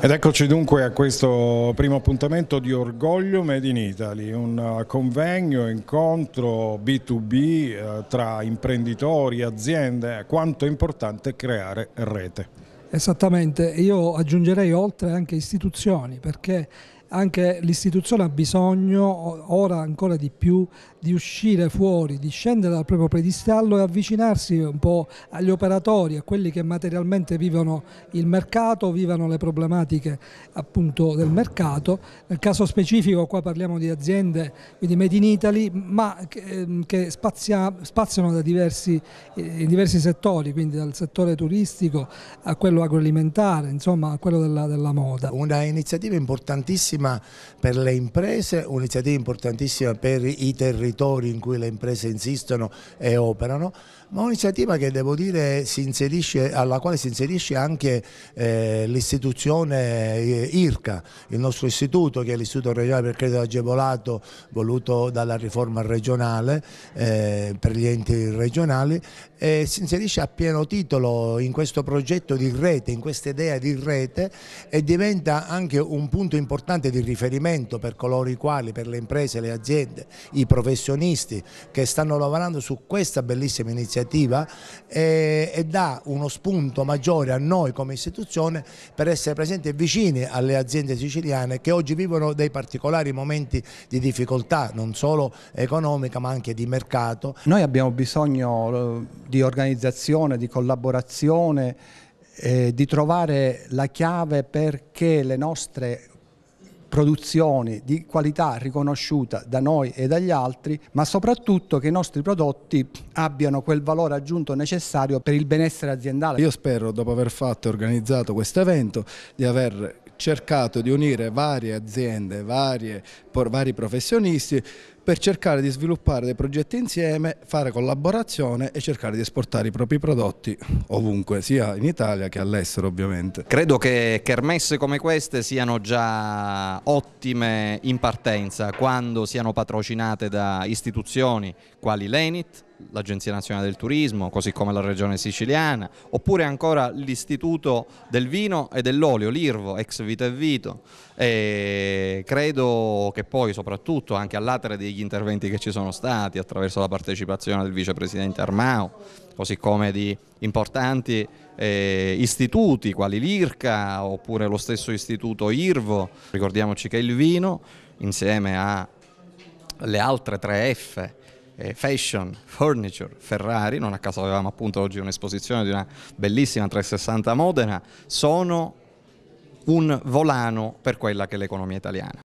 Ed eccoci dunque a questo primo appuntamento di Orgoglio Made in Italy, un eh, convegno, incontro B2B eh, tra imprenditori, aziende, quanto è importante creare rete. Esattamente, io aggiungerei oltre anche istituzioni perché anche l'istituzione ha bisogno ora ancora di più di uscire fuori, di scendere dal proprio predistallo e avvicinarsi un po' agli operatori, a quelli che materialmente vivono il mercato, vivono le problematiche appunto del mercato. Nel caso specifico qua parliamo di aziende, quindi Made in Italy, ma che, ehm, che spazia, spaziano da diversi, eh, in diversi settori, quindi dal settore turistico a quello agroalimentare, insomma a quello della, della moda. Una iniziativa importantissima importantissima per le imprese, un'iniziativa importantissima per i territori in cui le imprese insistono e operano, ma un'iniziativa che devo dire alla quale si inserisce anche eh, l'istituzione eh, IRCA, il nostro istituto che è l'Istituto Regionale per Credito Agevolato voluto dalla riforma regionale eh, per gli enti regionali e si inserisce a pieno titolo in questo progetto di rete, in questa idea di rete e diventa anche un punto importante puntate di riferimento per coloro i quali, per le imprese, le aziende, i professionisti che stanno lavorando su questa bellissima iniziativa e, eh, e dà uno spunto maggiore a noi come istituzione per essere presenti e vicini alle aziende siciliane che oggi vivono dei particolari momenti di difficoltà, non solo economica ma anche di mercato. Noi abbiamo bisogno eh, di organizzazione, di collaborazione eh, di trovare la chiave perché le nostre produzione di qualità riconosciuta da noi e dagli altri, ma soprattutto che i nostri prodotti abbiano quel valore aggiunto necessario per il benessere aziendale. Io spero, dopo aver fatto e organizzato questo evento, di aver cercato di unire varie aziende, varie, vari professionisti per cercare di sviluppare dei progetti insieme, fare collaborazione e cercare di esportare i propri prodotti ovunque, sia in Italia che all'estero ovviamente. Credo che kermesse come queste siano già ottime in partenza quando siano patrocinate da istituzioni quali l'ENIT, l'Agenzia Nazionale del Turismo, così come la Regione Siciliana, oppure ancora l'Istituto del Vino e dell'Olio, l'IRVO, ex Vita e Vito. E credo che poi soprattutto anche all'atere degli gli interventi che ci sono stati attraverso la partecipazione del vicepresidente Armao, così come di importanti eh, istituti quali l'IRCA oppure lo stesso istituto IRVO. Ricordiamoci che il vino insieme alle altre tre F eh, fashion, furniture, Ferrari, non a caso avevamo appunto oggi un'esposizione di una bellissima 360 Modena, sono un volano per quella che è l'economia italiana.